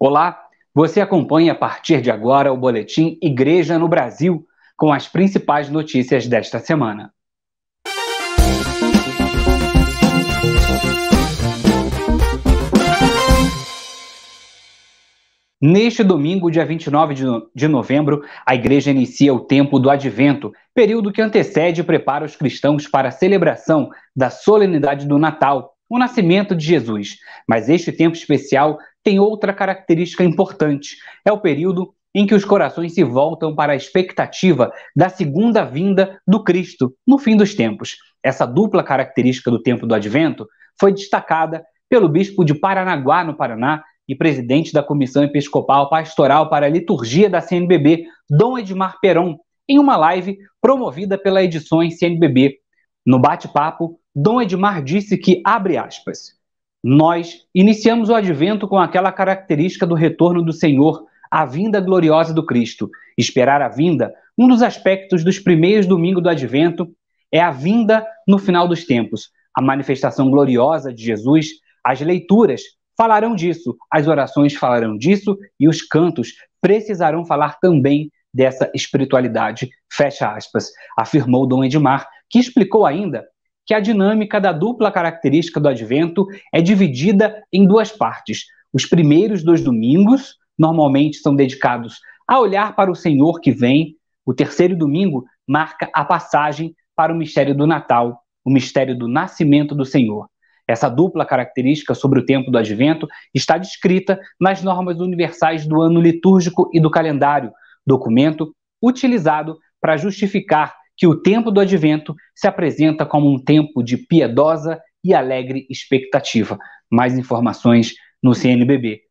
Olá, você acompanha a partir de agora o boletim Igreja no Brasil, com as principais notícias desta semana. Neste domingo, dia 29 de novembro, a Igreja inicia o tempo do Advento, período que antecede e prepara os cristãos para a celebração da solenidade do Natal, o nascimento de Jesus. Mas este tempo especial tem outra característica importante: é o período em que os corações se voltam para a expectativa da segunda vinda do Cristo no fim dos tempos. Essa dupla característica do tempo do advento foi destacada pelo bispo de Paranaguá, no Paraná, e presidente da Comissão Episcopal Pastoral para a Liturgia da CNBB, Dom Edmar Peron, em uma live promovida pela Edições CNBB. No bate-papo, Dom Edmar disse que, abre aspas, nós iniciamos o advento com aquela característica do retorno do Senhor, a vinda gloriosa do Cristo. Esperar a vinda, um dos aspectos dos primeiros domingos do advento, é a vinda no final dos tempos, a manifestação gloriosa de Jesus. As leituras falarão disso, as orações falarão disso e os cantos precisarão falar também dessa espiritualidade. Fecha aspas, afirmou Dom Edmar, que explicou ainda que a dinâmica da dupla característica do advento é dividida em duas partes. Os primeiros dois domingos normalmente são dedicados a olhar para o Senhor que vem. O terceiro domingo marca a passagem para o mistério do Natal, o mistério do nascimento do Senhor. Essa dupla característica sobre o tempo do advento está descrita nas normas universais do ano litúrgico e do calendário, documento utilizado para justificar que o tempo do advento se apresenta como um tempo de piedosa e alegre expectativa. Mais informações no cnbb.org.br.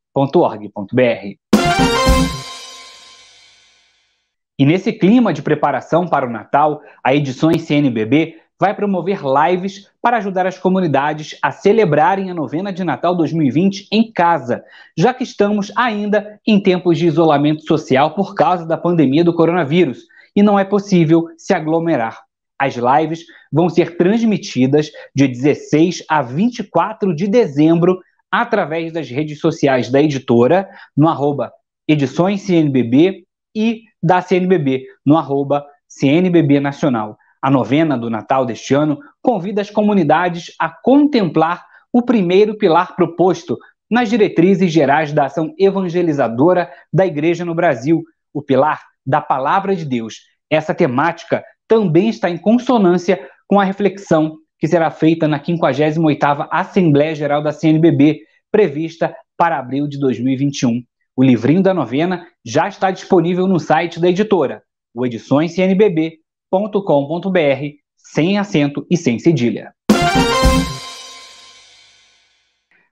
E nesse clima de preparação para o Natal, a Edições CNBB vai promover lives para ajudar as comunidades a celebrarem a novena de Natal 2020 em casa, já que estamos ainda em tempos de isolamento social por causa da pandemia do coronavírus e não é possível se aglomerar. As lives vão ser transmitidas de 16 a 24 de dezembro através das redes sociais da editora, no arroba Edições CNBB e da CNBB, no arroba CNBB Nacional. A novena do Natal deste ano convida as comunidades a contemplar o primeiro pilar proposto nas diretrizes gerais da ação evangelizadora da Igreja no Brasil, o pilar da palavra de Deus. Essa temática também está em consonância com a reflexão que será feita na 58ª Assembleia Geral da CNBB, prevista para abril de 2021. O livrinho da novena já está disponível no site da editora, o ediçõescnbb.com.br, sem acento e sem cedilha.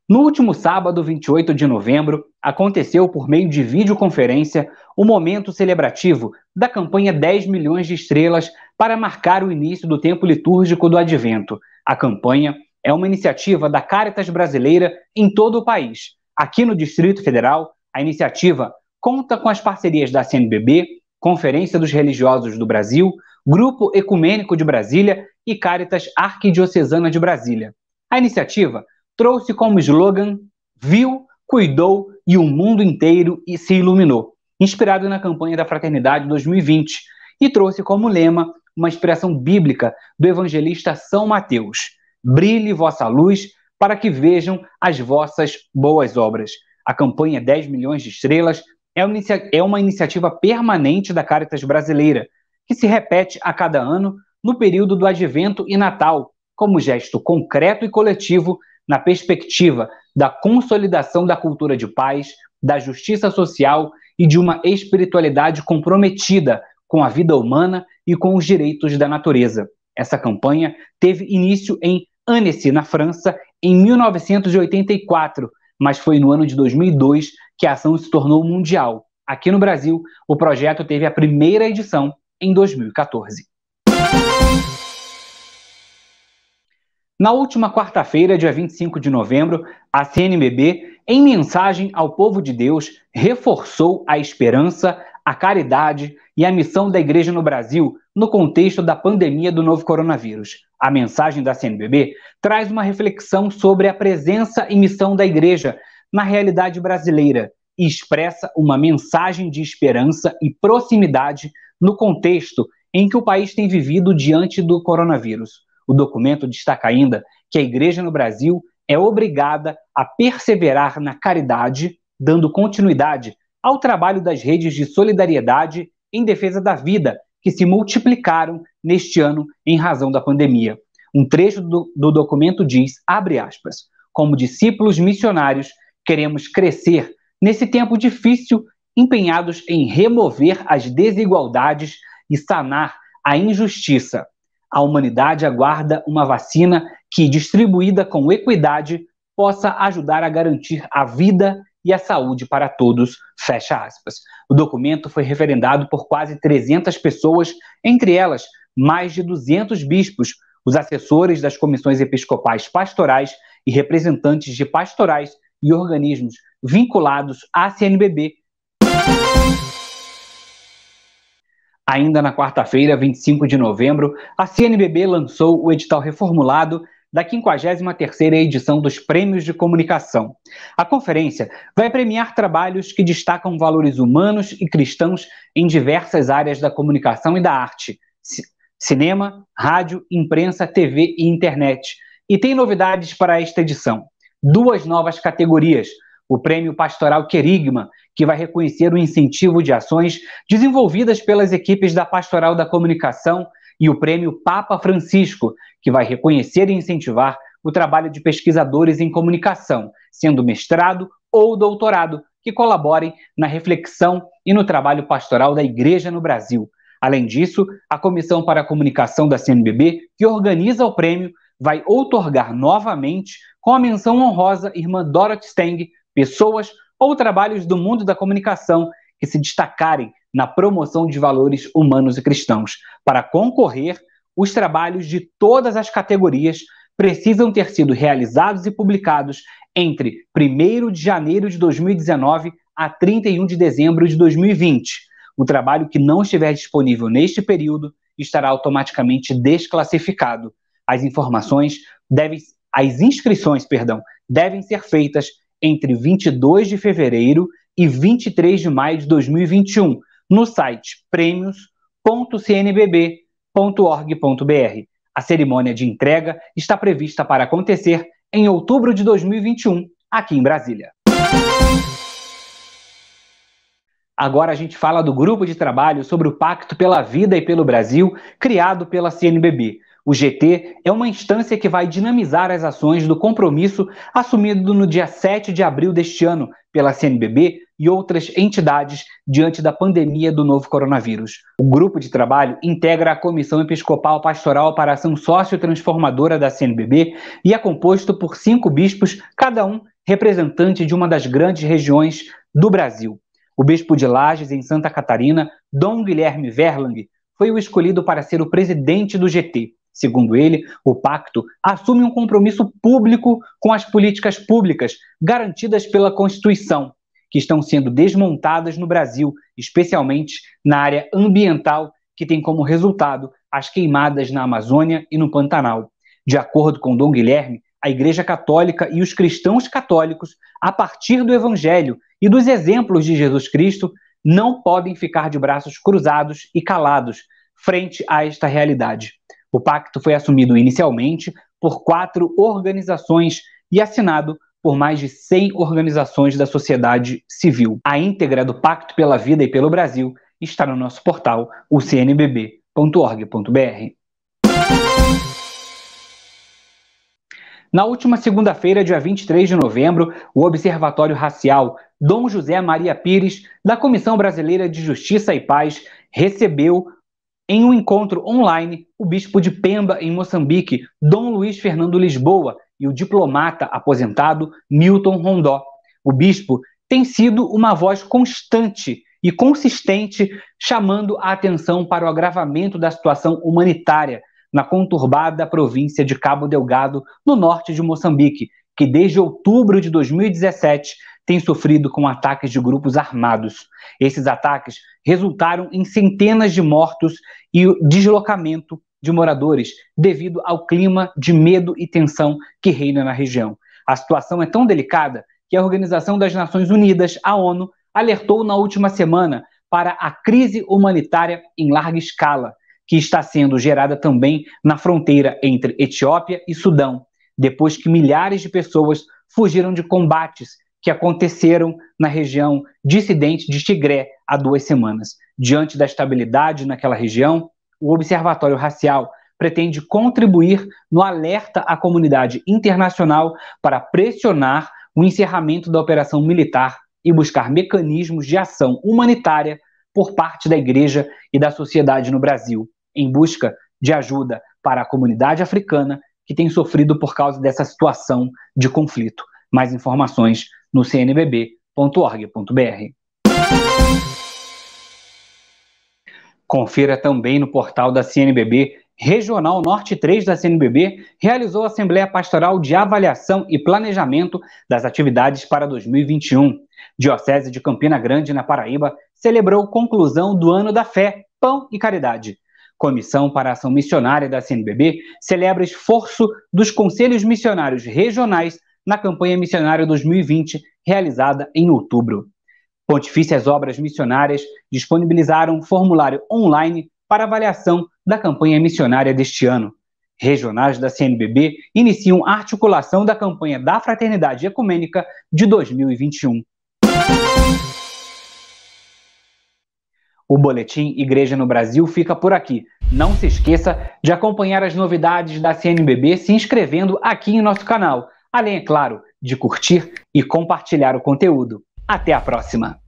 No último sábado, 28 de novembro, aconteceu por meio de videoconferência o momento celebrativo da campanha 10 milhões de estrelas para marcar o início do tempo litúrgico do Advento. A campanha é uma iniciativa da Caritas Brasileira em todo o país. Aqui no Distrito Federal, a iniciativa conta com as parcerias da CNBB, Conferência dos Religiosos do Brasil, Grupo Ecumênico de Brasília e Caritas Arquidiocesana de Brasília. A iniciativa trouxe como slogan Viu, Cuidou e o mundo inteiro e se iluminou, inspirado na campanha da Fraternidade 2020, e trouxe como lema uma inspiração bíblica do evangelista São Mateus: Brilhe vossa luz para que vejam as vossas boas obras. A campanha 10 milhões de estrelas é, é uma iniciativa permanente da Caritas brasileira, que se repete a cada ano no período do Advento e Natal, como gesto concreto e coletivo na perspectiva da consolidação da cultura de paz, da justiça social e de uma espiritualidade comprometida com a vida humana e com os direitos da natureza. Essa campanha teve início em Annecy, na França, em 1984, mas foi no ano de 2002 que a ação se tornou mundial. Aqui no Brasil, o projeto teve a primeira edição em 2014. Na última quarta-feira, dia 25 de novembro, a CNBB, em mensagem ao povo de Deus, reforçou a esperança, a caridade e a missão da igreja no Brasil no contexto da pandemia do novo coronavírus. A mensagem da CNBB traz uma reflexão sobre a presença e missão da igreja na realidade brasileira e expressa uma mensagem de esperança e proximidade no contexto em que o país tem vivido diante do coronavírus. O documento destaca ainda que a igreja no Brasil é obrigada a perseverar na caridade, dando continuidade ao trabalho das redes de solidariedade em defesa da vida, que se multiplicaram neste ano em razão da pandemia. Um trecho do, do documento diz, abre aspas, como discípulos missionários, queremos crescer nesse tempo difícil, empenhados em remover as desigualdades e sanar a injustiça. A humanidade aguarda uma vacina que, distribuída com equidade, possa ajudar a garantir a vida e a saúde para todos, fecha aspas. O documento foi referendado por quase 300 pessoas, entre elas mais de 200 bispos, os assessores das comissões episcopais pastorais e representantes de pastorais e organismos vinculados à CNBB Ainda na quarta-feira, 25 de novembro, a CNBB lançou o edital reformulado da 53ª edição dos Prêmios de Comunicação. A conferência vai premiar trabalhos que destacam valores humanos e cristãos em diversas áreas da comunicação e da arte: cinema, rádio, imprensa, TV e internet. E tem novidades para esta edição. Duas novas categorias: o Prêmio Pastoral Querigma que vai reconhecer o incentivo de ações desenvolvidas pelas equipes da Pastoral da Comunicação e o Prêmio Papa Francisco, que vai reconhecer e incentivar o trabalho de pesquisadores em comunicação, sendo mestrado ou doutorado, que colaborem na reflexão e no trabalho pastoral da Igreja no Brasil. Além disso, a Comissão para a Comunicação da CNBB, que organiza o prêmio, vai outorgar novamente, com a menção honrosa, irmã Dorothy Steng, pessoas ou trabalhos do mundo da comunicação que se destacarem na promoção de valores humanos e cristãos. Para concorrer, os trabalhos de todas as categorias precisam ter sido realizados e publicados entre 1 de janeiro de 2019 a 31 de dezembro de 2020. O trabalho que não estiver disponível neste período estará automaticamente desclassificado. As informações devem as inscrições, perdão, devem ser feitas entre 22 de fevereiro e 23 de maio de 2021 no site prêmios.cnbb.org.br. A cerimônia de entrega está prevista para acontecer em outubro de 2021, aqui em Brasília. Agora a gente fala do grupo de trabalho sobre o Pacto pela Vida e pelo Brasil, criado pela CNBB. O GT é uma instância que vai dinamizar as ações do compromisso assumido no dia 7 de abril deste ano pela CNBB e outras entidades diante da pandemia do novo coronavírus. O grupo de trabalho integra a Comissão Episcopal Pastoral para Ação Sócio-Transformadora da CNBB e é composto por cinco bispos, cada um representante de uma das grandes regiões do Brasil. O bispo de Lages, em Santa Catarina, Dom Guilherme Verlang, foi o escolhido para ser o presidente do GT. Segundo ele, o pacto assume um compromisso público com as políticas públicas garantidas pela Constituição, que estão sendo desmontadas no Brasil, especialmente na área ambiental, que tem como resultado as queimadas na Amazônia e no Pantanal. De acordo com Dom Guilherme, a Igreja Católica e os cristãos católicos, a partir do Evangelho e dos exemplos de Jesus Cristo, não podem ficar de braços cruzados e calados frente a esta realidade. O pacto foi assumido inicialmente por quatro organizações e assinado por mais de 100 organizações da sociedade civil. A íntegra do Pacto pela Vida e pelo Brasil está no nosso portal, o cnbb.org.br. Na última segunda-feira, dia 23 de novembro, o Observatório Racial Dom José Maria Pires, da Comissão Brasileira de Justiça e Paz, recebeu em um encontro online, o bispo de Pemba, em Moçambique, Dom Luiz Fernando Lisboa, e o diplomata aposentado Milton Rondó. O bispo tem sido uma voz constante e consistente chamando a atenção para o agravamento da situação humanitária na conturbada província de Cabo Delgado, no norte de Moçambique, que desde outubro de 2017 tem sofrido com ataques de grupos armados. Esses ataques resultaram em centenas de mortos e o deslocamento de moradores devido ao clima de medo e tensão que reina na região. A situação é tão delicada que a Organização das Nações Unidas, a ONU, alertou na última semana para a crise humanitária em larga escala, que está sendo gerada também na fronteira entre Etiópia e Sudão, depois que milhares de pessoas fugiram de combates que aconteceram na região dissidente de Tigré há duas semanas. Diante da estabilidade naquela região, o Observatório Racial pretende contribuir no alerta à comunidade internacional para pressionar o encerramento da operação militar e buscar mecanismos de ação humanitária por parte da igreja e da sociedade no Brasil, em busca de ajuda para a comunidade africana que tem sofrido por causa dessa situação de conflito. Mais informações no cnbb.org.br. Confira também no portal da CNBB Regional Norte 3 da CNBB realizou a Assembleia Pastoral de Avaliação e Planejamento das Atividades para 2021. Diocese de Campina Grande, na Paraíba, celebrou conclusão do Ano da Fé, Pão e Caridade. Comissão para Ação Missionária da CNBB celebra esforço dos conselhos missionários regionais na campanha missionária 2020, realizada em outubro. Pontifícias Obras Missionárias disponibilizaram um formulário online para avaliação da campanha missionária deste ano. Regionais da CNBB iniciam a articulação da campanha da Fraternidade Ecumênica de 2021. O boletim Igreja no Brasil fica por aqui. Não se esqueça de acompanhar as novidades da CNBB se inscrevendo aqui em nosso canal além, é claro, de curtir e compartilhar o conteúdo. Até a próxima!